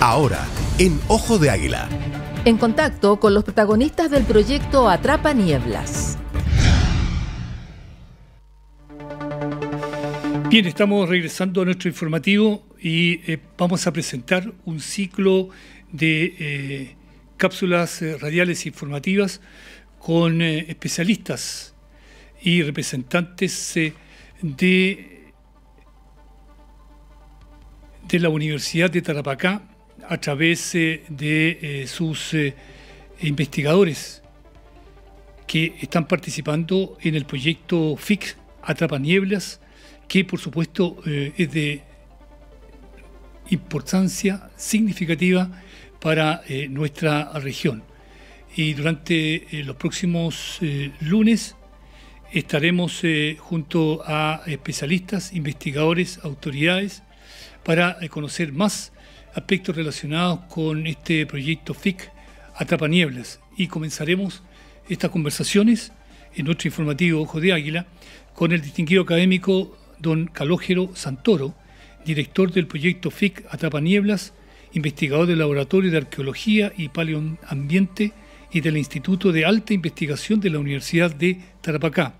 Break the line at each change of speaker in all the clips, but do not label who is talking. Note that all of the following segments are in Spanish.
Ahora, en
Ojo de Águila. En contacto con los protagonistas del proyecto Atrapa Nieblas. Bien, estamos regresando a nuestro informativo y eh, vamos a presentar un ciclo de eh, cápsulas eh, radiales informativas con especialistas y representantes de, de la Universidad de Tarapacá a través eh, de eh, sus eh, investigadores que están participando en el proyecto FIX Atrapanieblas, que por supuesto es de importancia significativa para nuestra región. Y durante los próximos lunes estaremos junto a especialistas, investigadores, autoridades, para conocer más aspectos relacionados con este proyecto FIC Atrapanieblas y comenzaremos estas conversaciones en nuestro informativo Ojo de Águila con el distinguido académico don Calógero Santoro, director del proyecto FIC Atrapanieblas, investigador del Laboratorio de Arqueología y Paleoambiente y del Instituto de Alta Investigación de la Universidad de Tarapacá.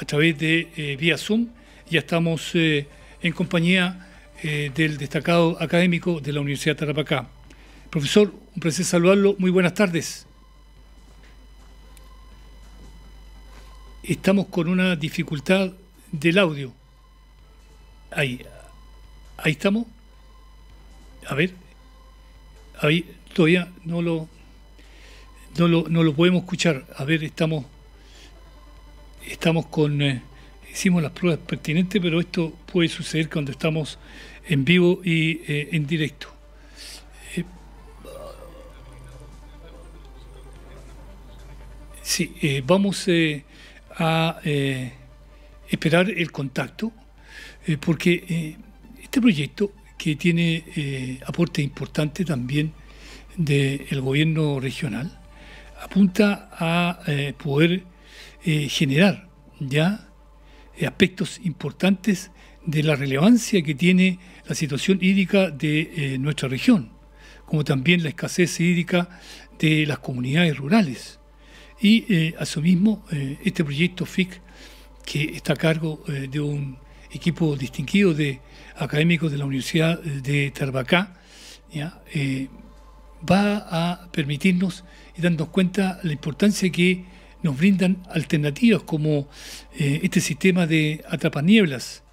A través de eh, vía Zoom ya estamos eh, en compañía eh, del destacado académico de la Universidad de Tarapacá. Profesor, un placer saludarlo. Muy buenas tardes. Estamos con una dificultad del audio. Ahí, ahí estamos. A ver, ahí todavía no lo, no lo, podemos escuchar. A ver, estamos, estamos con, eh, hicimos las pruebas pertinentes, pero esto puede suceder cuando estamos en vivo y eh, en directo. Eh, sí, eh, vamos a esperar el contacto porque este proyecto que tiene aporte importante también del gobierno regional apunta a poder generar ya aspectos importantes de la relevancia que tiene la situación hídrica de eh, nuestra región, como también la escasez hídrica de las comunidades rurales. Y eh, asimismo, eh, este proyecto FIC, que está a cargo de un equipo distinguido de académicos de la Universidad de Tarbacá, va a permitirnos y darnos cuenta la importancia que nos brindan alternativas como este sistema de atrapanieblas,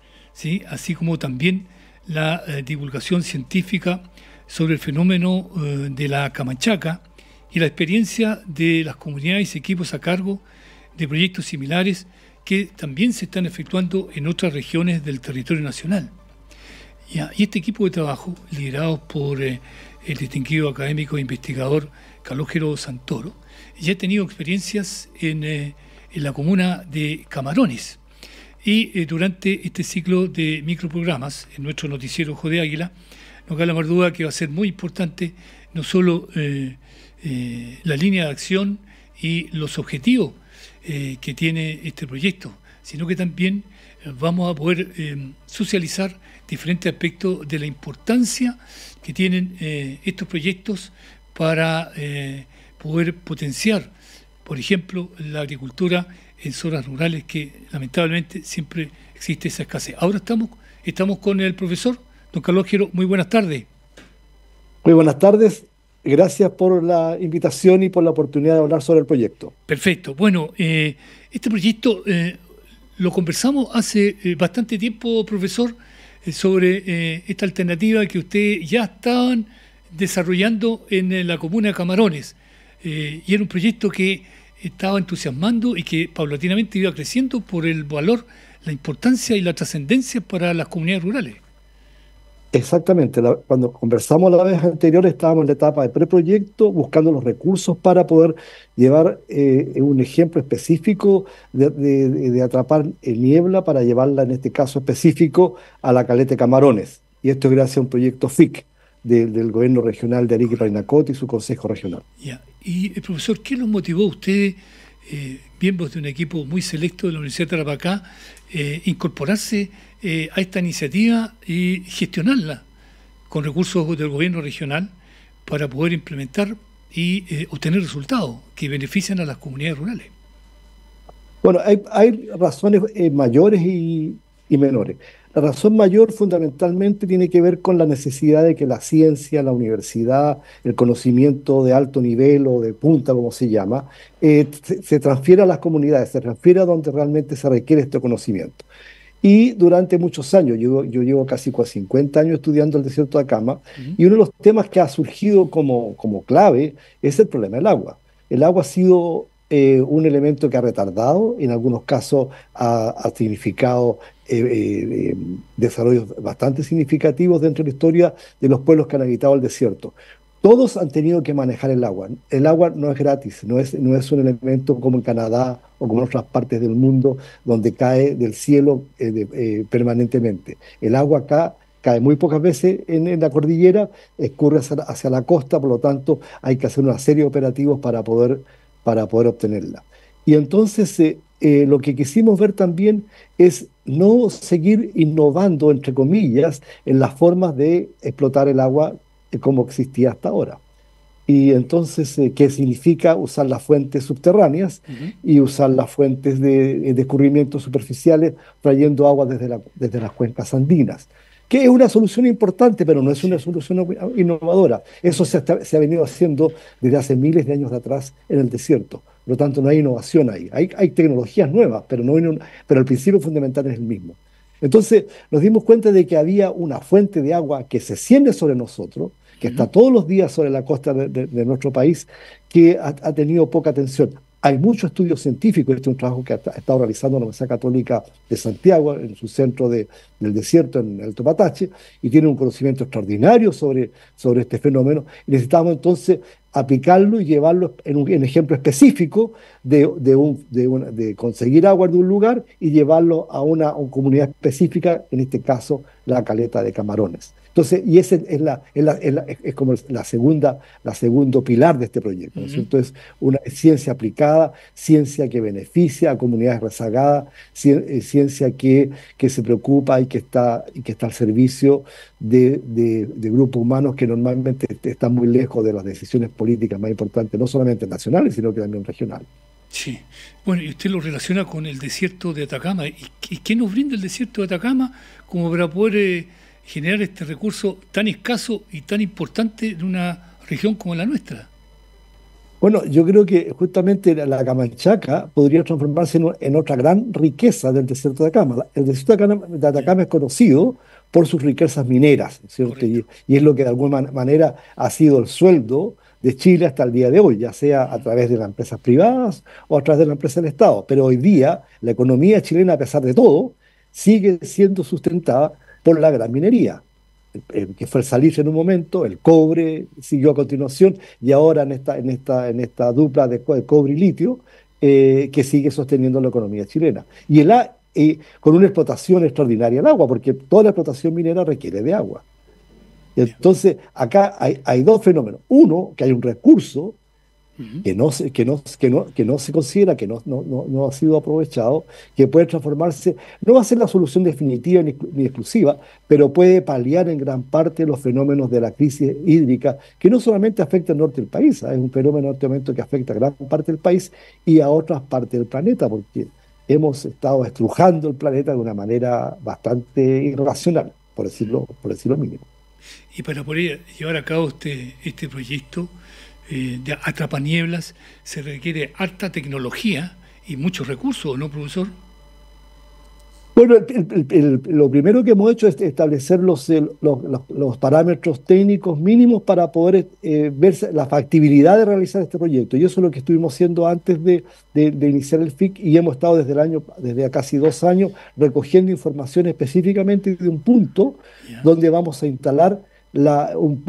así como también la eh, divulgación científica sobre el fenómeno eh, de la Camachaca y la experiencia de las comunidades y equipos a cargo de proyectos similares que también se están efectuando en otras regiones del territorio nacional. y este equipo de trabajo, liderado por eh, el distinguido académico e investigador Calógero Santoro, ya ha tenido experiencias en la comuna de Camarones, y eh, durante este ciclo de microprogramas, en nuestro noticiero Ojo de Águila, no da la duda que va a ser muy importante no solo eh, eh, la línea de acción y los objetivos que tiene este proyecto, sino que también vamos a poder socializar diferentes aspectos de la importancia que tienen estos proyectos para poder potenciar, por ejemplo, la agricultura en zonas rurales que lamentablemente siempre existe esa escasez. Ahora estamos, estamos con el profesor, don Carlos Quiero muy buenas tardes.
Muy buenas tardes, gracias por la invitación y por la oportunidad de hablar sobre el proyecto.
Perfecto, bueno, eh, este proyecto eh, lo conversamos hace eh, bastante tiempo, profesor, sobre esta alternativa que ustedes ya estaban desarrollando en la comuna de Camarones. y era un proyecto que estaba entusiasmando y que paulatinamente iba creciendo por el valor, la importancia y la trascendencia para las comunidades rurales.
Exactamente, cuando conversamos la vez anterior estábamos en la etapa de preproyecto buscando los recursos para poder llevar eh, un ejemplo específico de, de atrapar niebla para llevarla en este caso específico a la caleta camarones. Y esto es gracias a un proyecto FIC, del gobierno regional de Arique Parinacota y su consejo regional.
Y eh, profesor, ¿qué nos motivó a ustedes, eh, miembros de un equipo muy selecto de la Universidad de Tarapacá, eh, incorporarse a esta iniciativa y gestionarla con recursos del gobierno regional para poder implementar y obtener resultados que beneficien a las comunidades rurales?
Bueno, hay, razones mayores y menores. La razón mayor fundamentalmente tiene que ver con la necesidad de que la ciencia, la universidad, el conocimiento de alto nivel o de punta, como se llama, eh, se, transfiera a las comunidades, se transfiera donde realmente se requiere este conocimiento. Y durante muchos años, yo, llevo casi 50 años estudiando el desierto de Acama, y uno de los temas que ha surgido como, clave es el problema del agua. El agua ha sido eh, un elemento que ha retardado, en algunos casos ha significado eh, eh, eh, desarrollos bastante significativos dentro de la historia de los pueblos que han habitado el desierto. Todos han tenido que manejar el agua. El agua no es gratis, no es, no es un elemento como en Canadá o como en otras partes del mundo donde cae del cielo permanentemente. El agua acá cae muy pocas veces en, la cordillera, escurre hacia, la costa, por lo tanto hay que hacer una serie de operativos para poder, para poder obtenerla. Y entonces eh, eh, lo que quisimos ver también es no seguir innovando, entre comillas, en las formas de explotar el agua eh, como existía hasta ahora. Y entonces, ¿qué significa usar las fuentes subterráneas y usar las fuentes de, descubrimientos superficiales trayendo agua desde, desde las cuencas andinas? que es una solución importante, pero no es una solución innovadora. Eso se ha, se venido haciendo desde hace miles de años atrás en el desierto. Por lo tanto, no hay innovación ahí. Hay, tecnologías nuevas, pero, no pero el principio fundamental es el mismo. Entonces nos dimos cuenta de que había una fuente de agua que se ciende sobre nosotros, que está todos los días sobre la costa de, nuestro país, que ha, tenido poca atención. Hay muchos estudios científicos, este es un trabajo que ha estado realizando la Universidad Católica de Santiago, en su centro del desierto, en el Topatache, y tiene un conocimiento extraordinario sobre, sobre este fenómeno. Necesitamos entonces aplicarlo y llevarlo en un ejemplo específico de, de, un, de, conseguir agua de un lugar y llevarlo a una comunidad específica, en este caso la caleta de camarones y ese es, la, es, como la segunda, la segundo pilar de este proyecto, Entonces, es una ciencia aplicada, ciencia que beneficia a comunidades rezagadas, eh, ciencia que, que se preocupa y que está, y que está al servicio de, grupos humanos que normalmente están muy lejos de las decisiones políticas más importantes, no solamente nacionales, sino que también regionales.
Sí. Bueno, y usted lo relaciona con el desierto de Atacama. ¿Y qué nos brinda el desierto de Atacama como para poder eh, generar este recurso tan escaso y tan importante en una región como la nuestra?
Bueno, yo creo que justamente la Camanchaca podría transformarse en, otra gran riqueza del desierto de Atacama. El desierto de Atacama, es conocido por sus riquezas mineras, ¿cierto? Y, y, es lo que de alguna manera ha sido el sueldo de Chile hasta el día de hoy, ya sea a través de las empresas privadas o a través de la empresa del Estado. Pero hoy día la economía chilena, a pesar de todo, sigue siendo sustentada por la gran minería, eh, que fue el salirse en un momento, el cobre siguió a continuación y ahora en esta, en esta, en esta dupla de, cobre y litio eh, que sigue sosteniendo la economía chilena. Y el, eh, con una explotación extraordinaria del agua, porque toda la explotación minera requiere de agua. Entonces, acá hay, hay dos fenómenos. Uno, que hay un recurso que, no, que, no, que, no, que no se considera, que no, no, no, ha sido aprovechado, que puede transformarse, no va a ser la solución definitiva ni, exclusiva, pero puede paliar en gran parte los fenómenos de la crisis hídrica, que no solamente afecta al norte del país, ¿eh? es un fenómeno en este momento que afecta a gran parte del país y a otras partes del planeta, porque hemos estado estrujando el planeta de una manera bastante irracional, por decirlo, por decirlo mínimo.
Y para poder llevar a cabo este, este proyecto, eh, de atrapanieblas se requiere alta tecnología y muchos recursos, ¿no, profesor?
Bueno, lo primero que hemos hecho es establecer los, los, parámetros técnicos mínimos para poder eh, ver la factibilidad de realizar este proyecto. Y eso es lo que estuvimos haciendo antes de, iniciar el FIC y hemos estado desde el año, desde casi dos años, recogiendo información específicamente de un punto donde vamos a instalar la, un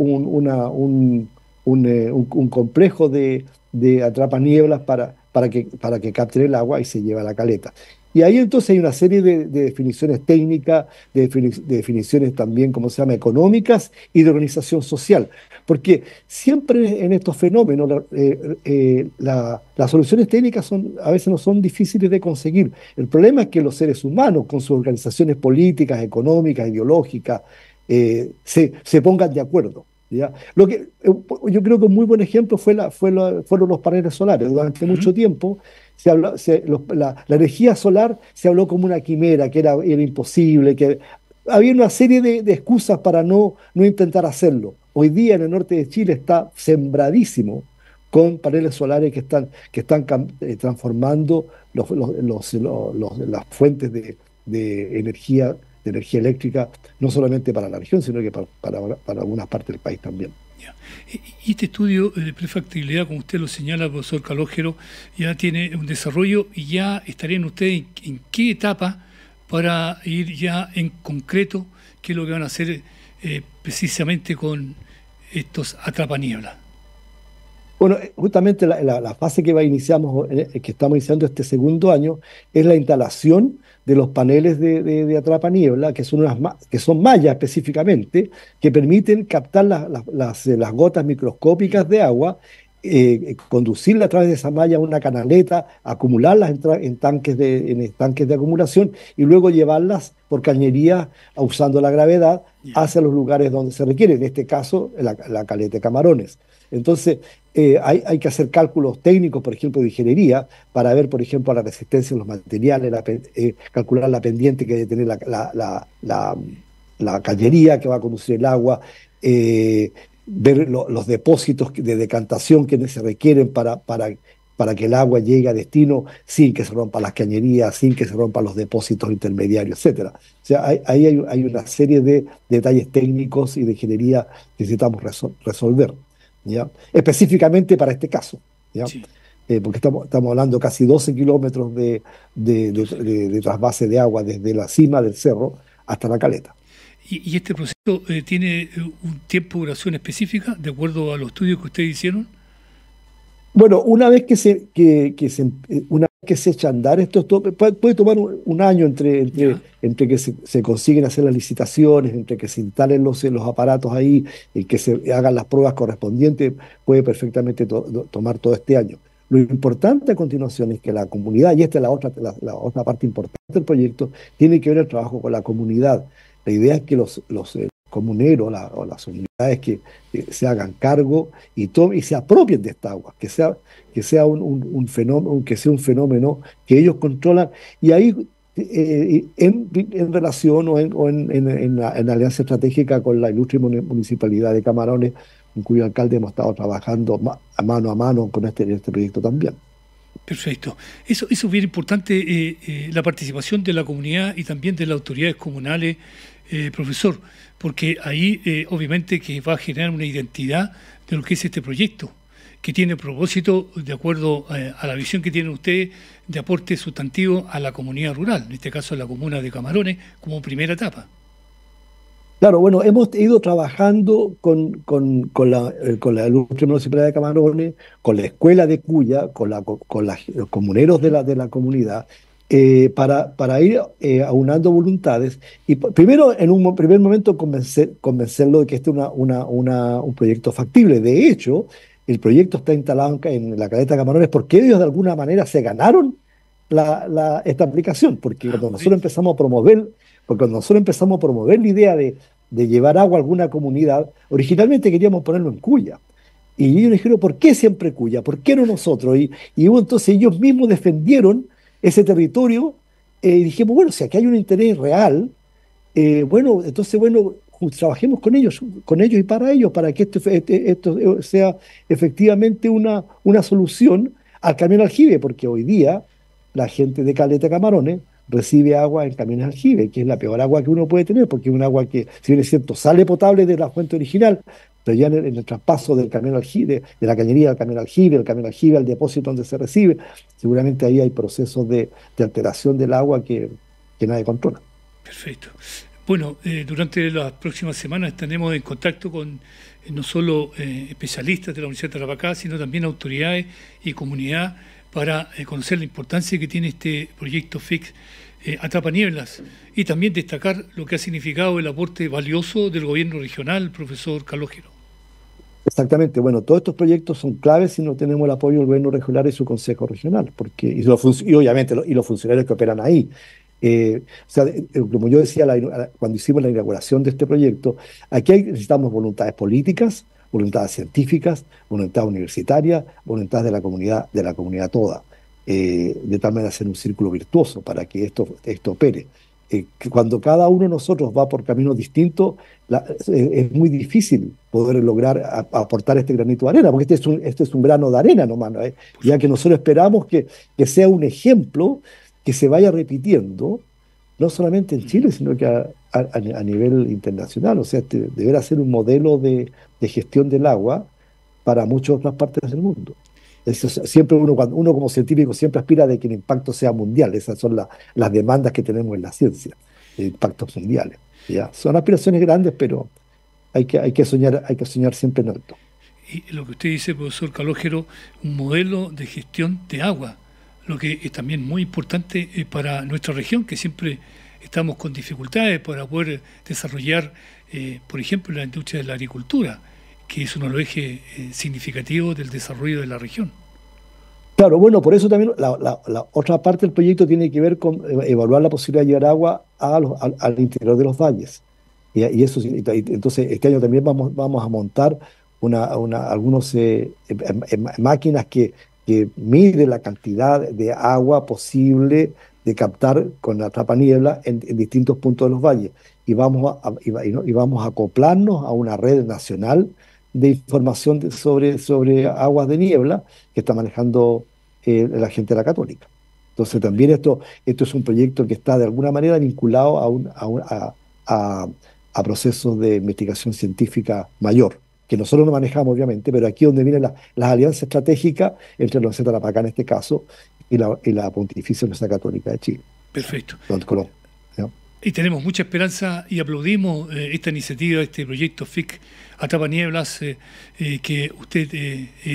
eh, un, complejo de, de atrapanieblas para, para, que, para que capture el agua y se lleva a la caleta. Y ahí entonces hay una serie de, definiciones técnicas, de, definiciones también, como se llama?, económicas y de organización social. Porque siempre en estos fenómenos eh, eh, las soluciones técnicas son, a veces no son difíciles de conseguir. El problema es que los seres humanos, con sus organizaciones políticas, económicas, ideológicas, se pongan de acuerdo. Lo que, eh, yo creo que un muy buen ejemplo fue la, fueron los paneles solares. Durante mucho tiempo se la, energía solar se habló como una quimera, que era, imposible, que había una serie de, excusas para no, no intentar hacerlo. Hoy día en el norte de Chile está sembradísimo con paneles solares que están, que están eh, transformando los, las fuentes de, de energía energía eléctrica, no solamente para la región, sino que para, algunas partes del país también.
E, y este estudio de prefactibilidad, como usted lo señala, profesor Calógero, ya tiene un desarrollo y ya estarían ustedes en, qué etapa para ir ya en concreto qué es lo que van a hacer eh, precisamente con estos atrapanieblas.
Bueno, eh, justamente la, fase eh, eh, que, estamos iniciando este segundo año es la instalación de los paneles de, de, que son, mallas específicamente, que permiten captar las, gotas microscópicas de agua, conducirla a través de esa malla a una canaleta, acumularlas en, tanques en tanques de acumulación y luego llevarlas por cañería, ah, usando la gravedad, hacia los lugares donde se requiere, en este caso la, caleta de camarones. Entonces, eh, hay, que hacer cálculos técnicos, por ejemplo, de ingeniería, para ver, por ejemplo, la resistencia de los materiales, eh, calcular la pendiente que debe tener la, la, cañería que va a conducir el agua, eh, ver los depósitos de decantación que se requieren para, para para que el agua llegue a destino sin que se rompan las cañerías, sin que se rompan los depósitos intermediarios, etc. O sea, ahí hay, una serie de detalles técnicos y de ingeniería que necesitamos resolver, ¿ya? específicamente para este caso. ¿ya? Eh, porque estamos, estamos hablando casi 12 kilómetros de, de, trasvase de agua desde la cima del cerro hasta la caleta.
¿Y, este proceso eh, tiene eh, un tiempo de duración específica, de acuerdo a los estudios que ustedes hicieron?
Bueno, una vez que se, que, se, eh, una vez que se echa a andar esto, puede, tomar un, año entre, entre, que se, consiguen hacer las licitaciones, entre que se instalen los, los aparatos ahí, y que se hagan las pruebas correspondientes, puede perfectamente tomar todo este año. Lo importante a continuación es que la comunidad, y esta es la otra, la, otra parte importante del proyecto, tiene que ver el trabajo con la comunidad. La idea es que los, los, eh, Comunero o, las unidades que, se hagan cargo y, y se apropien de esta agua, que sea, que sea un, fenómeno, que sea un fenómeno que ellos controlan. Y ahí, eh, eh, en, relación o, en, alianza estratégica con la ilustre municipalidad de Camarones, en cuyo alcalde hemos estado trabajando mano a mano con este, este proyecto también.
Perfecto. Eso, es bien importante, eh, la participación de la comunidad y también de las autoridades comunales. profesor, porque ahí eh, obviamente que va a generar una identidad de lo que es este proyecto, que tiene propósito, de acuerdo eh, a la visión que tienen ustedes, de aporte sustantivo a la comunidad rural, en este caso a la comuna de Camarones, como primera etapa.
Claro, bueno, hemos ido trabajando con, la, eh, con de Camarones, con la Escuela de Cuya, con, los comuneros de la, de la comunidad, eh, para, para ir eh, aunando voluntades y primero, en un primer momento, convencer, convencerlo de que este es una, un proyecto factible. De hecho, el proyecto está instalado en, la caleta de Camarones porque ellos de alguna manera se ganaron esta aplicación, ah, porque cuando nosotros empezamos a promover, porque nosotros empezamos a promover la idea de, llevar agua a alguna comunidad, originalmente queríamos ponerlo en Cuya. Y ellos dijeron, ¿por qué siempre Cuya? ¿Por qué no nosotros? Y, y entonces ellos mismos defendieron ese territorio, eh, y dijimos, bueno, si aquí hay un interés real, eh, bueno, entonces, bueno, trabajemos con ellos, con ellos y para ellos, para que esto, este, esto sea efectivamente una, una solución al camión aljibe, porque hoy día la gente de Caleta Camarones recibe agua en camiones aljibe, que es la peor agua que uno puede tener, porque es un agua que, si bien es cierto, sale potable de la fuente original, pero ya en el, traspaso del camión de la cañería al camión aljibe, el camión aljibe al depósito donde se recibe, seguramente ahí hay procesos de, alteración del agua que, nadie controla. Perfecto.
Bueno, eh, durante las próximas semanas estaremos en contacto con eh, no solo eh, especialistas de la Universidad de Tarapacá, sino también autoridades y comunidad para conocer la importancia que tiene este proyecto FIX eh, nieblas y también destacar lo que ha significado el aporte valioso del gobierno regional, profesor Calógeno.
Exactamente, bueno, todos estos proyectos son claves si no tenemos el apoyo del gobierno regional y su consejo regional, porque y, obviamente y los funcionarios que operan ahí. Eh, o sea, eh, eh, como yo decía cuando hicimos la inauguración de este proyecto, aquí necesitamos voluntades políticas, voluntades científicas, voluntad universitaria, voluntades de la comunidad, de la comunidad toda. Eh, de tal manera hacer un círculo virtuoso para que esto, esto opere. Eh, cuando cada uno de nosotros va por caminos distintos, es muy difícil poder lograr aportar este granito de arena, porque este es un, este es un grano de arena nomás, eh, ya que nosotros esperamos que, que sea un ejemplo que se vaya repitiendo, no solamente en Chile, sino que a, nivel internacional, o sea, este deberá ser un modelo de, de gestión del agua para muchas otras partes del mundo. Eso, siempre uno, cuando, uno como científico siempre aspira de que el impacto sea mundial. Esas son las demandas que tenemos en la ciencia, impactos mundiales. ¿ya? Son aspiraciones grandes, pero hay que, hay que, soñar, hay que soñar siempre en alto.
Y lo que usted dice, profesor Calógero, un modelo de gestión de agua, lo que es también muy importante eh, para nuestra región, que siempre estamos con dificultades para poder desarrollar, eh, por ejemplo, la industria de la agricultura que es uno de los ejes eh, significativos del desarrollo de la región.
Claro, bueno, por eso también la, otra parte del proyecto tiene que ver con eh, evaluar la posibilidad de llevar agua al interior de los valles. Y, eso entonces este año también vamos, vamos a montar una, una algunas eh, em, em, em, máquinas que, que miden la cantidad de agua posible de captar con la trapa niebla en, distintos puntos de los valles. Y vamos, y, y vamos a acoplarnos a una red nacional de información sobre, sobre aguas de niebla que está manejando eh, la gente de la católica. Entonces también esto, esto es un proyecto que está de alguna manera vinculado a, un, a, a, a, procesos de investigación científica mayor, que nosotros no manejamos obviamente, pero aquí donde vienen las alianzas estratégicas entre la de la en este caso y la, la Pontificia Universidad Católica de Chile.
Perfecto. Y tenemos mucha esperanza y aplaudimos eh, esta iniciativa, este proyecto FIC Atrapa Nieblas eh, eh, que usted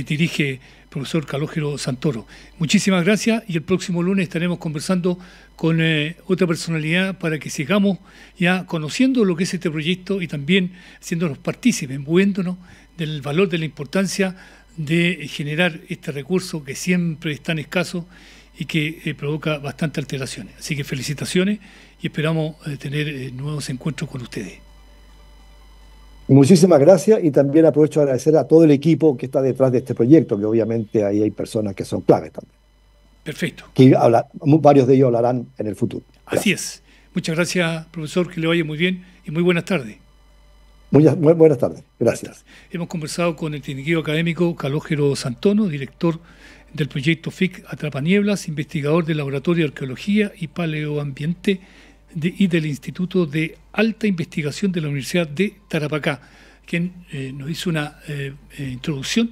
dirige, profesor Calógero Santoro. Muchísimas gracias y el próximo lunes estaremos conversando con otra personalidad para que sigamos ya conociendo lo que es este proyecto y también siéndonos partícipes, moviéndonos del valor, de la importancia de generar este recurso que siempre es tan escaso y que eh, provoca bastantes alteraciones. Así que felicitaciones y esperamos eh, tener eh, nuevos encuentros con ustedes.
Muchísimas gracias y también aprovecho de agradecer a todo el equipo que está detrás de este proyecto, que obviamente ahí hay personas que son claves también. Perfecto. Que habla, varios de ellos hablarán en el futuro.
Así es. Muchas gracias, profesor, que le vaya muy bien y muy buenas tardes.
Muy, buenas tardes, gracias.
Hemos conversado con el técnico académico Calógero Santono, director del proyecto FIC Atrapanieblas, investigador del Laboratorio de Arqueología y Paleoambiente y del Instituto de Alta Investigación de la Universidad de Tarapacá, quien eh, nos hizo una eh, eh, introducción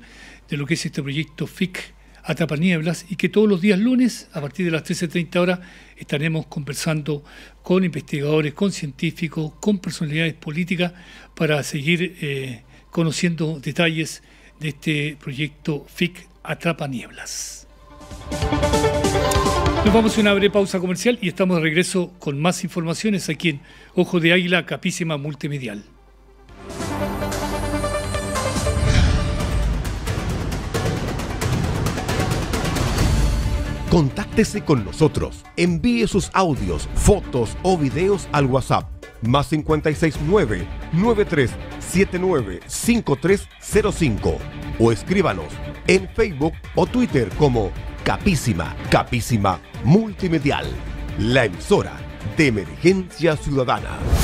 de lo que es este proyecto FIC Atrapanieblas y que todos los días lunes, a partir de las 13.30 horas, estaremos conversando con investigadores, con científicos, con personalidades políticas para seguir conociendo detalles de este proyecto FIC Atrapa Nieblas. Nos vamos a una breve pausa comercial y estamos de regreso con más informaciones aquí en Ojo de Águila, Capísima Multimedial.
Contáctese con nosotros. Envíe sus audios, fotos o videos al WhatsApp más 569 9379 5305 o escríbanos en Facebook o Twitter como Capísima, Capísima Multimedial, la emisora de Emergencia Ciudadana.